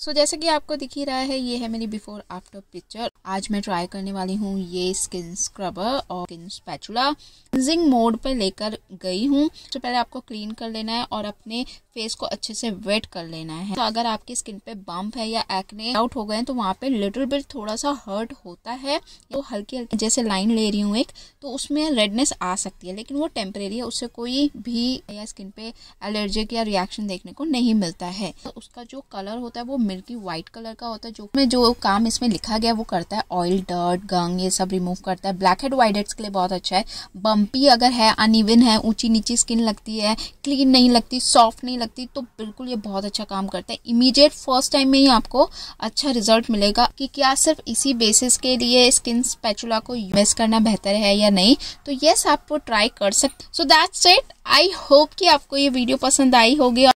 सो so, जैसे कि आपको दिख ही रहा है ये है मेरी बिफोर आफ्टर पिक्चर आज मैं ट्राई करने वाली हूँ ये स्किन स्क्रबर और स्किन स्पैचुला क्लिनजिंग मोड पे लेकर गई हूँ तो पहले आपको क्लीन कर लेना है और अपने फेस को अच्छे से वेट कर लेना है तो अगर आपकी स्किन पे बम्प है या एक्ने आउट हो गए हैं तो वहाँ पे लिटिल बिट थोड़ा सा हर्ट होता है तो हल्की हल्की जैसे लाइन ले रही हूँ एक तो उसमें रेडनेस आ सकती है लेकिन वो टेम्परेरी है उससे कोई भी या स्किन पे एलर्जिक या रिएक्शन देखने को नहीं मिलता है तो उसका जो कलर होता है वो मिल्की व्हाइट कलर का होता है जो में जो काम इसमें लिखा गया वो करता है ऑयल डर्ट गंग ये सब रिमूव करता है ब्लैक हेड वाइट हेड्स के लिए बहुत अच्छा है बम्पी अगर है अनइवन है ऊंची नीची स्किन लगती है क्लीन नहीं लगती सॉफ्ट नहीं लगती तो बिल्कुल ये बहुत अच्छा काम करता है इमीडिएट फर्स्ट टाइम में ही आपको अच्छा रिजल्ट मिलेगा कि क्या सिर्फ इसी बेसिस के लिए स्किन स्पेचुला को यूज करना बेहतर है या नहीं तो यस आप ट्राई कर सकते so that's it I hope कि आपको ये वीडियो पसंद आई होगी